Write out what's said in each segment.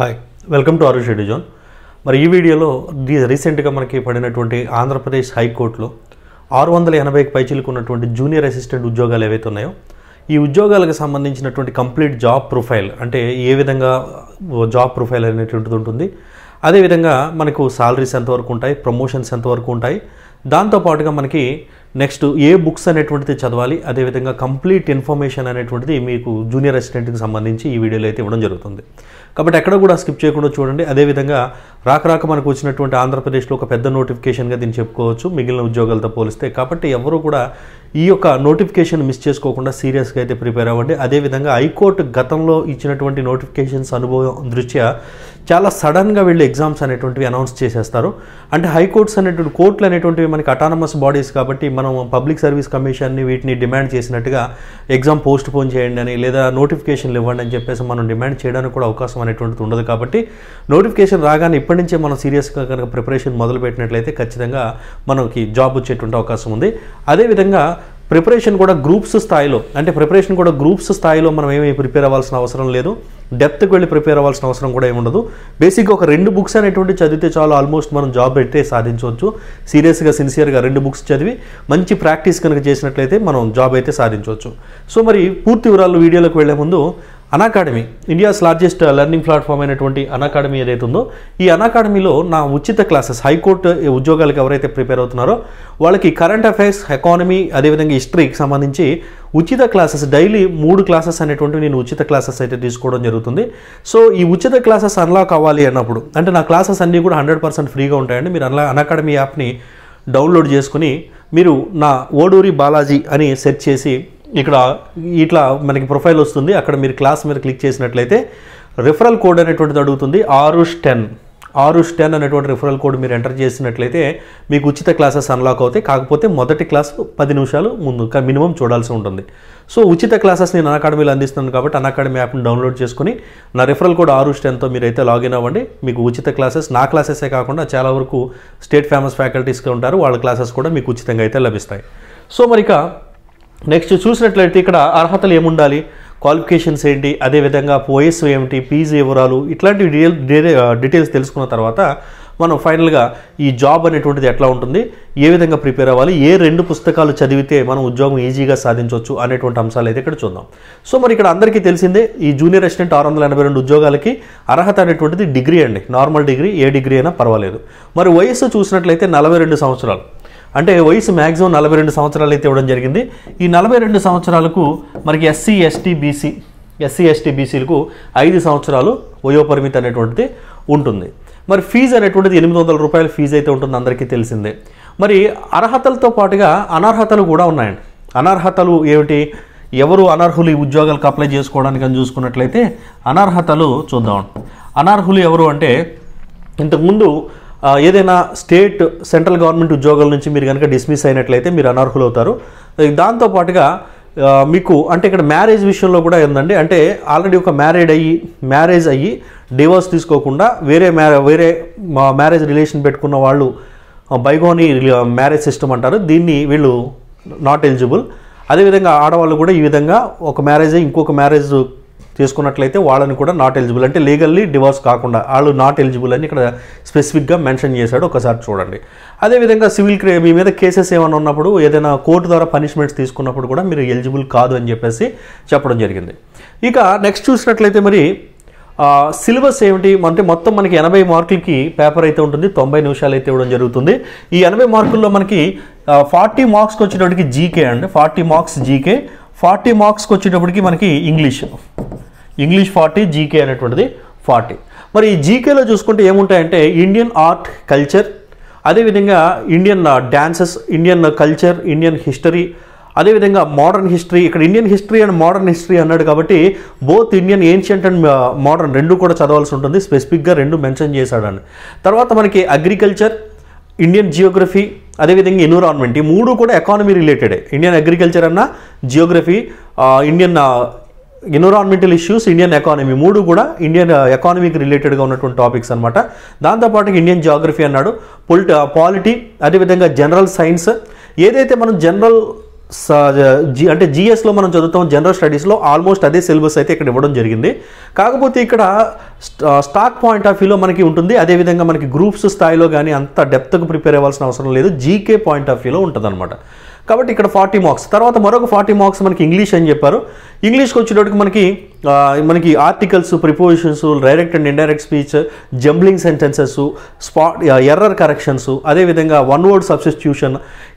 hi welcome to Arush Reddy zone మరి ఈ వీడియోలో రీసెంట్గా మనకి పడినటువంటి ఆంధ్రప్రదేశ్ హైకోర్టులో ఆరు వందల ఎనభైకి ఉన్నటువంటి జూనియర్ అసిస్టెంట్ ఉద్యోగాలు ఏవైతే ఉన్నాయో ఈ ఉద్యోగాలకు సంబంధించినటువంటి కంప్లీట్ జాబ్ ప్రొఫైల్ అంటే ఏ విధంగా జాబ్ ప్రొఫైల్ అనేటువంటిది ఉంటుంది అదేవిధంగా మనకు సాలరీస్ ఎంతవరకు ఉంటాయి ప్రమోషన్స్ ఎంతవరకు ఉంటాయి దాంతోపాటుగా మనకి నెక్స్ట్ ఏ బుక్స్ అనేటువంటిది చదవాలి అదేవిధంగా కంప్లీట్ ఇన్ఫర్మేషన్ అనేటువంటిది మీకు జూనియర్ అసిస్టెంట్కి సంబంధించి ఈ వీడియోలో అయితే ఇవ్వడం జరుగుతుంది కాబట్టి ఎక్కడ కూడా స్కిప్ చేయకుండా చూడండి అదేవిధంగా రాకరాక మనకు వచ్చినటువంటి ఆంధ్రప్రదేశ్లో ఒక పెద్ద నోటిఫికేషన్గా దీన్ని చెప్పుకోవచ్చు మిగిలిన ఉద్యోగాలతో పోలిస్తే కాబట్టి ఎవరు కూడా ఈ యొక్క నోటిఫికేషన్ మిస్ చేసుకోకుండా సీరియస్గా అయితే ప్రిపేర్ అవ్వండి అదేవిధంగా హైకోర్టు గతంలో ఇచ్చినటువంటి నోటిఫికేషన్స్ అనుభవం దృష్ట్యా చాలా సడన్గా వెళ్ళి ఎగ్జామ్స్ అనేటువంటివి అనౌన్స్ చేసేస్తారు అంటే హైకోర్ట్స్ అనేటువంటి కోర్టులు అనేటువంటివి మనకి అటానమస్ బాడీస్ కాబట్టి మనం పబ్లిక్ సర్వీస్ కమిషన్ని వీటిని డిమాండ్ చేసినట్టుగా ఎగ్జామ్ పోస్ట్ పోన్ చేయండి అని లేదా నోటిఫికేషన్లు ఇవ్వండి అని చెప్పేసి మనం డిమాండ్ చేయడానికి కూడా అవకాశం అనేటువంటిది ఉండదు కాబట్టి నోటిఫికేషన్ రాగానే ఇప్పటి నుంచే మనం సీరియస్గా కనుక ప్రిపరేషన్ మొదలు పెట్టినట్లయితే ఖచ్చితంగా మనకి జాబ్ వచ్చేటువంటి అవకాశం ఉంది అదేవిధంగా ప్రిపరేషన్ కూడా గ్రూప్స్ స్థాయిలో అంటే ప్రిపరేషన్ కూడా గ్రూప్స్ స్థాయిలో మనం ఏమీ ప్రిపేర్ అవ్వాల్సిన అవసరం లేదు డెప్త్కి వెళ్ళి ప్రిపేర్ అవ్వాల్సిన అవసరం కూడా ఏముండదు బేసిక్గా ఒక రెండు బుక్స్ అనేటువంటి చదివితే చాలు ఆల్మోస్ట్ మనం జాబ్ అయితే సాధించవచ్చు సీరియస్గా సిన్సియర్గా రెండు బుక్స్ చదివి మంచి ప్రాక్టీస్ కనుక చేసినట్లయితే మనం జాబ్ అయితే సాధించవచ్చు సో మరి పూర్తి వివరాలు వీడియోలోకి వెళ్లే ముందు Unacademy India's largest learning platform అయినటువంటి అనాకాడమీ ఏదైతే ఉందో ఈ అనాకాడమీలో నా ఉచిత క్లాసెస్ హైకోర్టు uh, ఉద్యోగాలకు ఎవరైతే ప్రిపేర్ అవుతున్నారో వాళ్ళకి కరెంట్ అఫైర్స్ ఎకానమీ అదేవిధంగా హిస్టరీకి సంబంధించి ఉచిత క్లాసెస్ డైలీ మూడు క్లాసెస్ అనేటువంటివి నేను ఉచిత క్లాసెస్ అయితే తీసుకోవడం జరుగుతుంది సో ఈ ఉచిత క్లాసెస్ అన్లాక్ అవ్వాలి అన్నప్పుడు అంటే నా క్లాసెస్ అన్నీ కూడా హండ్రెడ్ పర్సెంట్ ఫ్రీగా ఉంటాయండి మీరు అన్లా అనాకాడమీ యాప్ని డౌన్లోడ్ చేసుకుని మీరు నా ఓడూరి బాలాజీ అని సెర్చ్ చేసి ఇక్కడ ఇట్లా మనకి ప్రొఫైల్ వస్తుంది అక్కడ మీరు క్లాస్ మీద క్లిక్ చేసినట్లయితే రిఫరల్ కోడ్ అనేటువంటిది అడుగుతుంది ఆరుష్ టెన్ ఆరుష్ టెన్ అనేటువంటి రిఫరల్ కోడ్ మీరు ఎంటర్ చేసినట్లయితే మీకు ఉచిత క్లాసెస్ అన్లాక్ అవుతాయి కాకపోతే మొదటి క్లాస్ పది నిమిషాలు ముందు మినిమం చూడాల్సి ఉంటుంది సో ఉచిత క్లాసెస్ నేను అకాడమీలో అందిస్తున్నాను కాబట్టి అనకాడమీ యాప్ని డౌన్లోడ్ చేసుకుని నా రిఫరల్ కోడ్ ఆరు మీరు అయితే లాగిన్ అవ్వండి మీకు ఉచిత క్లాసెస్ నా క్లాసెసే కాకుండా చాలా వరకు స్టేట్ ఫేమస్ ఫ్యాకల్టీస్గా ఉంటారు వాళ్ళ క్లాసెస్ కూడా మీకు ఉచితంగా అయితే లభిస్తాయి సో మరిక నెక్స్ట్ చూసినట్లయితే ఇక్కడ అర్హతలు ఏముండాలి క్వాలిఫికేషన్స్ ఏంటి అదేవిధంగా వయస్సు ఏమిటి పీజీ వివరాలు ఇట్లాంటి డీటెయిల్స్ తెలుసుకున్న తర్వాత మనం ఫైనల్గా ఈ జాబ్ అనేటువంటిది ఎట్లా ఉంటుంది ఏ విధంగా ప్రిపేర్ అవ్వాలి ఏ రెండు పుస్తకాలు చదివితే మనం ఉద్యోగం ఈజీగా సాధించవచ్చు అనేటువంటి అంశాలు అయితే ఇక్కడ చూద్దాం సో మరి ఇక్కడ అందరికీ తెలిసిందే ఈ జూనియర్ అసిస్టెంట్ ఆరు వందల ఎనభై రెండు ఉద్యోగాలకి అర్హత అనేటువంటిది డిగ్రీ అండి నార్మల్ డిగ్రీ ఏ డిగ్రీ అయినా పర్వాలేదు మరి వయస్సు చూసినట్లయితే నలభై రెండు సంవత్సరాలు అంటే వయసు మ్యాక్సిమం నలభై రెండు సంవత్సరాలు అయితే ఇవ్వడం జరిగింది ఈ నలభై రెండు సంవత్సరాలకు మనకి SC ST BC SC ST బీసీలకు ఐదు సంవత్సరాలు వయోపరిమితి అనేటువంటిది ఉంటుంది మరి ఫీజు అనేటువంటిది ఎనిమిది వందల రూపాయల ఫీజు అయితే ఉంటుంది అందరికీ తెలిసిందే మరి అర్హతలతో పాటుగా అనర్హతలు కూడా ఉన్నాయండి అనర్హతలు ఏమిటి ఎవరు అనర్హులు ఈ ఉద్యోగాలకు అప్లై చేసుకోవడానికి అని చూసుకున్నట్లయితే అనర్హతలు చూద్దాం అనర్హులు ఎవరు అంటే ఇంతకుముందు ఏదైనా స్టేట్ సెంట్రల్ గవర్నమెంట్ ఉద్యోగాల నుంచి మీరు కనుక డిస్మిస్ అయినట్లయితే మీరు అనర్హులు అవుతారు దాంతోపాటుగా మీకు అంటే ఇక్కడ మ్యారేజ్ విషయంలో కూడా ఏందండి అంటే ఆల్రెడీ ఒక మ్యారేడ్ అయ్యి మ్యారేజ్ అయ్యి డివోర్స్ తీసుకోకుండా వేరే మ్యారే వేరే మ్యారేజ్ రిలేషన్ పెట్టుకున్న వాళ్ళు బైగోని మ్యారేజ్ సిస్టమ్ అంటారు దీన్ని వీళ్ళు నాట్ ఎలిజిబుల్ అదేవిధంగా ఆడవాళ్ళు కూడా ఈ విధంగా ఒక మ్యారేజ్ ఇంకొక మ్యారేజ్ చేసుకున్నట్లయితే వాళ్ళని కూడా నాట్ ఎలిజిబుల్ అంటే లీగల్లీ డివోర్స్ కాకుండా వాళ్ళు నాట్ ఎలిజిబుల్ అని ఇక్కడ స్పెసిఫిక్గా మెన్షన్ చేశాడు ఒకసారి చూడండి అదేవిధంగా సివిల్ క్రే మీ మీద కేసెస్ ఏమైనా ఉన్నప్పుడు ఏదైనా కోర్టు ద్వారా పనిష్మెంట్స్ తీసుకున్నప్పుడు కూడా మీరు ఎలిజిబుల్ కాదు అని చెప్పేసి చెప్పడం జరిగింది ఇక నెక్స్ట్ చూసినట్లయితే మరి సిలబస్ ఏమిటి అంటే మొత్తం మనకి ఎనభై మార్కులకి పేపర్ అయితే ఉంటుంది తొంభై నిమిషాలు అయితే ఇవ్వడం జరుగుతుంది ఈ ఎనభై మార్కుల్లో మనకి ఫార్టీ మార్క్స్కి వచ్చేటప్పటికి జీకే అండి ఫార్టీ మార్క్స్ జీకే ఫార్టీ మార్క్స్కి వచ్చేటప్పటికి మనకి ఇంగ్లీష్ ఇంగ్లీష్ ఫార్టీ జీకే అనేటువంటిది ఫార్టీ మరి ఈ జీకేలో చూసుకుంటే ఏముంటాయంటే ఇండియన్ ఆర్ట్ కల్చర్ అదేవిధంగా Indian dances Indian culture Indian history అదేవిధంగా మోడర్న్ హిస్టరీ ఇక్కడ Indian history and modern history అన్నాడు కాబట్టి both Indian ancient and modern రెండు కూడా చదవాల్సి ఉంటుంది స్పెసిఫిక్గా రెండు మెన్షన్ చేశాడని తర్వాత మనకి అగ్రికల్చర్ ఇండియన్ జియోగ్రఫీ అదేవిధంగా ఎన్విరాన్మెంట్ ఈ మూడు కూడా ఎకానమీ రిలేటెడే ఇండియన్ అగ్రికల్చర్ అన్న geography Indian environmental issues Indian economy మూడు కూడా ఇండియన్ ఎకానమీకి రిలేటెడ్గా ఉన్నటువంటి టాపిక్స్ అనమాట దాంతోపాటు ఇండియన్ జాగ్రఫీ అన్నాడు పొలిటి పాలిటీ అదేవిధంగా జనరల్ సైన్స్ ఏదైతే మనం జనరల్ జి అంటే జిఎస్లో మనం చదువుతాం జనరల్ స్టడీస్లో ఆల్మోస్ట్ అదే సిలబస్ అయితే ఇక్కడ ఇవ్వడం జరిగింది కాకపోతే ఇక్కడ స్టాక్ పాయింట్ ఆఫ్ వ్యూలో మనకి ఉంటుంది అదేవిధంగా మనకి గ్రూప్స్ స్థాయిలో కానీ అంత డెప్త్కు ప్రిపేర్ అవ్వాల్సిన అవసరం లేదు జీకే పాయింట్ ఆఫ్ వ్యూలో ఉంటుంది కాబట్టి ఇక్కడ ఫార్టీ మార్క్స్ తర్వాత మరొక ఫార్టీ మార్క్స్ మనకి ఇంగ్లీష్ అని చెప్పారు ఇంగ్లీష్కి వచ్చేటప్పటికి మనకి మనకి articles prepositions direct and indirect speech jumbling sentences spot error corrections అదేవిధంగా వన్ వర్డ్ సబ్స్టిట్యూషన్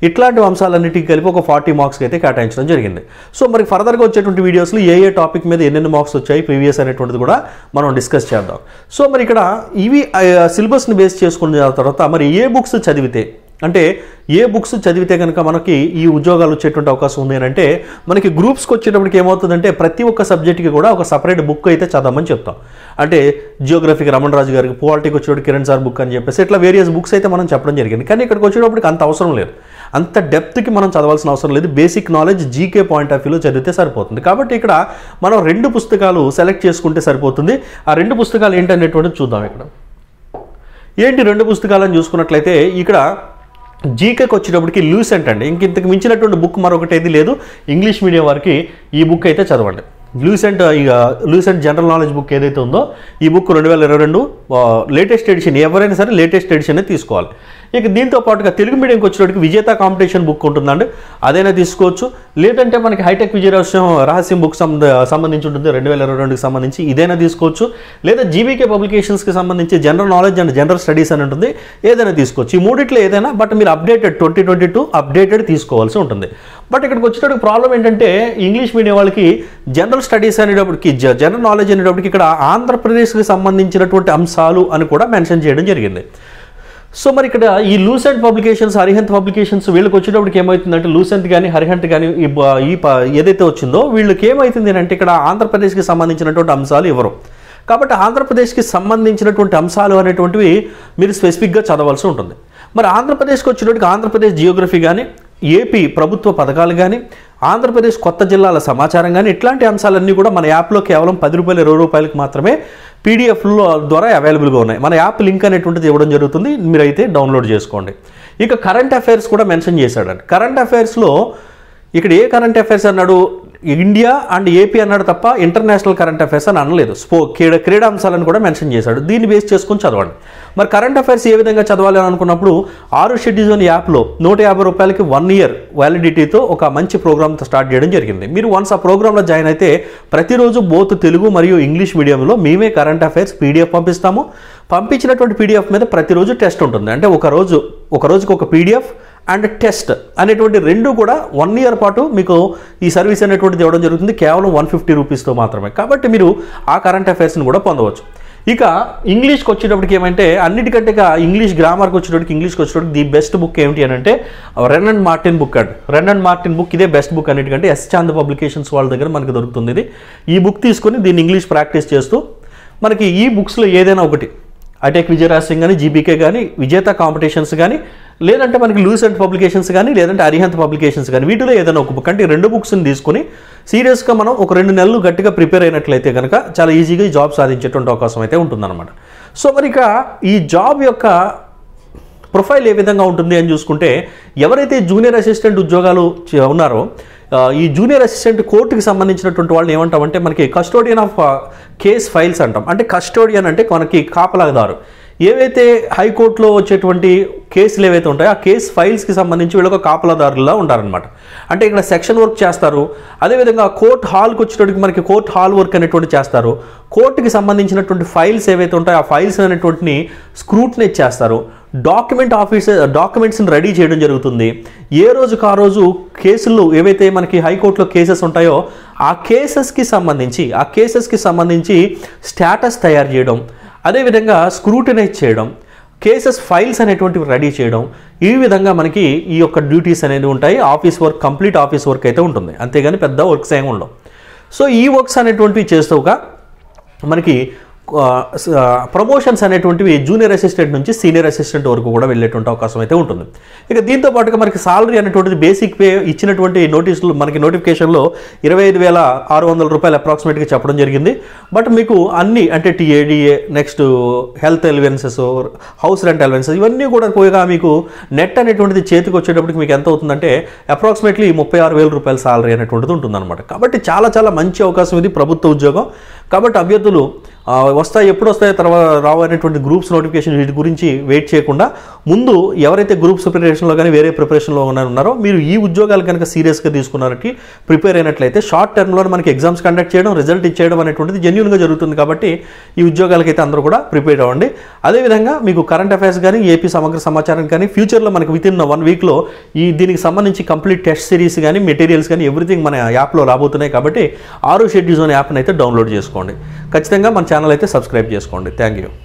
ఇట్లాంటి అంశాలన్నిటికీ కలిపి ఒక ఫార్టీ మార్క్స్కి అయితే కేటాయించడం జరిగింది సో మరి ఫర్దర్గా వచ్చేటువంటి వీడియోస్లో ఏ ఏ టాపిక్ మీద ఎన్నెన్ని మార్క్స్ వచ్చాయి ప్రీవియస్ అనేటువంటిది కూడా మనం డిస్కస్ చేద్దాం సో మరి ఇక్కడ ఇవి సిలబస్ని బేస్ చేసుకున్న తర్వాత మరి ఏ బుక్స్ చదివితే అంటే ఏ బుక్స్ చదివితే కనుక మనకి ఈ ఉద్యోగాలు వచ్చేటువంటి అవకాశం ఉంది అని అంటే మనకి గ్రూప్స్కి వచ్చేటప్పటికి ఏమవుతుందంటే ప్రతి ఒక్క సబ్జెక్ట్కి కూడా ఒక సపరేట్ బుక్ అయితే చదవమని చెప్తాం అంటే జియోగ్రఫీకి రమణ రాజు గారికి పాలిటిక్ వచ్చేటప్పుడు కిరణ్ సార్ బుక్ అని చెప్పేసి ఇట్లా వేరియస్ బుక్స్ అయితే మనం చెప్పడం జరిగింది కానీ ఇక్కడికి వచ్చేటప్పటికి అంత అవసరం లేదు అంత డెప్త్కి మనం చదవాల్సిన అవసరం లేదు basic knowledge GK point of వ్యూలో చదివితే సరిపోతుంది కాబట్టి ఇక్కడ మనం రెండు పుస్తకాలు సెలెక్ట్ చేసుకుంటే సరిపోతుంది ఆ రెండు పుస్తకాలు ఏంటనేటువంటిది చూద్దాం ఇక్కడ ఏంటి రెండు పుస్తకాలను చూసుకున్నట్లయితే ఇక్కడ జీకేకి వచ్చేటప్పటికి లూసెంట్ అండి ఇంక ఇంతకు మించినటువంటి బుక్ మరొకటి ఏది లేదు ఇంగ్లీష్ మీడియం వారికి ఈ బుక్ అయితే చదవండి లూసెంట్ ఇక లూసెంట్ జనరల్ నాలెడ్జ్ బుక్ ఏదైతే ఉందో ఈ బుక్ రెండు వేల ఇరవై రెండు లేటెస్ట్ ఎడిషన్ ఎవరైనా సరే లేటెస్ట్ ఎడిషనే తీసుకోవాలి ఇక దీంతో పాటుగా తెలుగు మీడియంకి వచ్చినప్పటికి విజేత కాంపిటీషన్ బుక్ ఉంటుందండి అదైనా తీసుకోవచ్చు లేదంటే మనకి హైటెక్ విజయ రహస్యం రహస్యం బుక్ సంబంధించి ఉంటుంది రెండు వేల ఇరవై రెండుకి సంబంధించి ఇదైనా తీసుకోవచ్చు లేదా జీవీకే పబ్లికేషన్స్కి సంబంధించి general knowledge and general studies అని ఉంటుంది ఏదైనా తీసుకోవచ్చు ఈ మూడిట్లో ఏదైనా బట్ మీరు updated twenty twenty two updated తీసుకోవాల్సి ఉంటుంది బట్ ఇక్కడికి వచ్చేటప్పుడు ప్రాబ్లం ఏంటంటే ఇంగ్లీష్ మీడియం వాళ్ళకి జనరల్ స్టడీస్ అనేటప్పటికి జనరల్ నాలెడ్జ్ అనేటప్పటికి ఇక్కడ ఆంధ్రప్రదేశ్కి సంబంధించినటువంటి అంశాలు చాలు అని కూడా మెన్షన్ చేయడం జరిగింది సో మరి ఇక్కడ ఈ లూసెంట్ పబ్లికేషన్స్ హరిహంత్ పబ్లికేషన్స్ వీళ్ళకి వచ్చేటప్పటికి ఏమవుతుందంటే లూసెంట్ కానీ హరిహంత్ కానీ ఈ ఏదైతే వచ్చిందో వీళ్ళకి ఏమవుతుంది అంటే ఇక్కడ ఆంధ్రప్రదేశ్కి సంబంధించినటువంటి అంశాలు ఇవ్వరు కాబట్టి ఆంధ్రప్రదేశ్కి సంబంధించినటువంటి అంశాలు అనేటువంటివి మీరు స్పెసిఫిక్గా చదవాల్సి ఉంటుంది మరి ఆంధ్రప్రదేశ్కి వచ్చినట్టుగా ఆంధ్రప్రదేశ్ జియోగ్రఫీ కానీ ఏపీ ప్రభుత్వ పథకాలు కానీ ఆంధ్రప్రదేశ్ కొత్త జిల్లాల సమాచారం కానీ ఇట్లాంటి అంశాలన్నీ కూడా మన యాప్లో కేవలం పది రూపాయలు ఇరవై రూపాయలకు మాత్రమే పీడిఎఫ్లో ద్వారా అవైలబుల్గా ఉన్నాయి మన యాప్ లింక్ అనేటువంటిది ఇవ్వడం జరుగుతుంది మీరైతే డౌన్లోడ్ చేసుకోండి ఇక కరెంట్ అఫైర్స్ కూడా మెన్షన్ చేశాడండి కరెంట్ అఫైర్స్లో ఇక్కడ ఏ కరెంట్ అఫైర్స్ అన్నాడు ఇండియా అండ్ ఏపీ అన్నాడు తప్ప ఇంటర్నేషనల్ కరెంట్ అఫైర్స్ అని అనలేదు స్పో క్రీడ క్రీడాంశాలను కూడా మెన్షన్ చేశాడు దీన్ని బేస్ చేసుకుని చదవండి మరి కరెంట్ అఫైర్స్ ఏ విధంగా చదవాలి అని అనుకున్నప్పుడు ఆరు షెడ్యూజోన్ యాప్లో నూట యాభై రూపాయలకి వన్ ఇయర్ వ్యాలిడిటీతో ఒక మంచి ప్రోగ్రామ్తో స్టార్ట్ చేయడం జరిగింది మీరు వన్స్ ఆ ప్రోగ్రాంలో జాయిన్ అయితే ప్రతిరోజు బోత్ తెలుగు మరియు ఇంగ్లీష్ మీడియంలో మేమే కరెంట్ అఫైర్స్ పీడిఎఫ్ పంపిస్తాము పంపించినటువంటి పీడిఎఫ్ మీద ప్రతిరోజు టెస్ట్ ఉంటుంది అంటే ఒక రోజు ఒక రోజుకి ఒక పీడిఎఫ్ అండ్ టెస్ట్ అనేటువంటి రెండు కూడా వన్ ఇయర్ పాటు మీకు ఈ సర్వీస్ అనేటువంటిది ఇవ్వడం జరుగుతుంది కేవలం వన్ ఫిఫ్టీ రూపీస్తో మాత్రమే కాబట్టి మీరు ఆ కరెంట్ అఫైర్స్ని కూడా పొందవచ్చు ఇక ఇంగ్లీష్కి వచ్చేటప్పటికి ఏమంటే అన్నిటికంటే ఇంగ్లీష్ గ్రామర్కి వచ్చేటప్పటికి ఇంగ్లీష్కి వచ్చేటప్పటికి ది బెస్ట్ బుక్ ఏమిటి అని అంటే Wren and Martin book and Wren and Martin book ఇదే బెస్ట్ బుక్ అన్నిటికంటే ఎస్ చాంద్ పబ్లికేషన్స్ వాళ్ళ దగ్గర మనకు దొరుకుతుంది ఇది ఈ బుక్ తీసుకొని దీన్ని ఇంగ్లీష్ ప్రాక్టీస్ చేస్తూ మనకి ఈ బుక్స్లో ఏదైనా ఒకటి అటెక్ విజయరాజ్ సింగ్ కానీ జీబీకే కానీ విజేత కాంపిటీషన్స్ కానీ లేదంటే మనకి లూసెంట్ పబ్లికేషన్స్ కానీ లేదంటే అరిహంత్ పబ్లికేషన్స్ కానీ వీటిలో ఏదైనా ఒక బుక్ అంటే రెండు బుక్స్ని తీసుకొని సీరియస్గా మనం ఒక రెండు నెలలు గట్టిగా ప్రిపేర్ అయినట్లయితే కనుక చాలా ఈజీగా ఈ జాబ్ సాధించేటువంటి అవకాశం అయితే ఉంటుందన్నమాట సో మరిక ఈ జాబ్ యొక్క ప్రొఫైల్ ఏ విధంగా ఉంటుంది అని చూసుకుంటే ఎవరైతే జూనియర్ అసిస్టెంట్ ఉద్యోగాలు ఉన్నారో ఈ జూనియర్ అసిస్టెంట్ కోర్టుకి సంబంధించినటువంటి వాళ్ళని ఏమంటామంటే మనకి కస్టోడియన్ ఆఫ్ కేస్ ఫైల్స్ అంటాం అంటే కస్టోడియన్ అంటే మనకి కాపలాదారు ఏవైతే హైకోర్టులో వచ్చేటువంటి కేసులు ఏవైతే ఉంటాయో ఆ కేసు ఫైల్స్కి సంబంధించి ఒక కాపలదారులా ఉంటారనమాట అంటే ఇక్కడ సెక్షన్ వర్క్ చేస్తారు అదేవిధంగా కోర్ట్ హాల్కి వచ్చేటప్పటికి మనకి కోర్ట్ హాల్ వర్క్ అనేటువంటి చేస్తారు కోర్టుకి సంబంధించినటువంటి ఫైల్స్ ఏవైతే ఉంటాయో ఆ ఫైల్స్ అనేటువంటిని స్క్రూట్నైజ్ చేస్తారు డాక్యుమెంట్ ఆఫీసర్ డాక్యుమెంట్స్ని రెడీ చేయడం జరుగుతుంది ఏ రోజుకు ఆ రోజు కేసులు ఏవైతే మనకి హైకోర్టులో కేసెస్ ఉంటాయో ఆ కేసెస్కి సంబంధించి ఆ కేసెస్కి సంబంధించి స్టేటస్ తయారు చేయడం అదేవిధంగా స్క్రూటినైజ్ చేయడం కేసెస్ ఫైల్స్ అనేటువంటివి రెడీ చేయడం ఈ విధంగా మనకి ఈ యొక్క డ్యూటీస్ అనేది ఉంటాయి office work complete office work అయితే ఉంటుంది అంతేగాని పెద్ద వర్క్స్ ఏమి ఉండవు సో ఈ వర్క్స్ అనేటువంటివి చేస్తూగా మనకి ప్రమోషన్స్ అనేటువంటివి జూనియర్ అసిస్టెంట్ నుంచి సీనియర్ అసిస్టెంట్ వరకు కూడా వెళ్ళేటువంటి అవకాశం అయితే ఉంటుంది ఇక దీంతో పాటుగా మనకి సాలరీ అనేటువంటిది బేసిక్ పే ఇచ్చినటువంటి నోటీసులు మనకి నోటిఫికేషన్లో ఇరవై ఐదు వేల ఆరు వందల రూపాయలు అప్రాక్సిమేట్గా చెప్పడం జరిగింది బట్ మీకు అన్ని అంటే TA DA next health allowances house rent allowances ఇవన్నీ కూడా పోయిగా మీకు నెట్ అనేటువంటిది చేతికి వచ్చేటప్పటికి మీకు ఎంత అవుతుందంటే అప్రాక్సిమేట్లీ ముప్పై ఆరు వేల రూపాయల సాలరీ అనేటువంటిది ఉంటుందన్నమాట కాబట్టి చాలా చాలా మంచి అవకాశం ఇది ప్రభుత్వ ఉద్యోగం కాబట్టి అభ్యర్థులు వస్తాయి ఎప్పుడు వస్తాయో తర్వాత రావనేటువంటి గ్రూప్స్ నోటిఫికేషన్ వీటి గురించి వెయిట్ చేయకుండా ముందు ఎవరైతే గ్రూప్స్ ప్రిపరేషన్లో కానీ వేరే ప్రిపరేషన్లో ఉన్నారో మీరు ఈ ఉద్యోగాలు కనుక సీరియస్గా తీసుకున్నారని ప్రిపేర్ అయినట్లయితే షార్ట్ టర్మ్లో మనకి ఎగ్జామ్స్ కండక్ట్ చేయడం రిజల్ట్ ఇచ్చేయడం అనేటువంటిది జెన్యున్గా జరుగుతుంది కాబట్టి ఈ ఉద్యోగాలకైతే అందరూ కూడా ప్రిపేర్ అవ్వండి అదేవిధంగా మీకు కరెంట్ అఫైర్స్ కానీ ఏపీ సమగ్ర సమాచారం కానీ ఫ్యూచర్లో మనకి విత్ ఇన్ వన్ వీక్లో ఈ దీనికి సంబంధించి కంప్లీట్ టెస్ట్ సిరీస్ కానీ మెటీరియల్స్ కానీ ఎవ్రీథింగ్ మన యాప్లో రాబోతున్నాయి కాబట్టి ఆరో షెడ్యూజ్ అనే యాప్ని అయితే డౌన్లోడ్ చేసుకోండి ఖచ్చితంగా మన ఛానల్ అయితే సబ్స్క్రైబ్ చేసుకోండి థ్యాంక్ యూ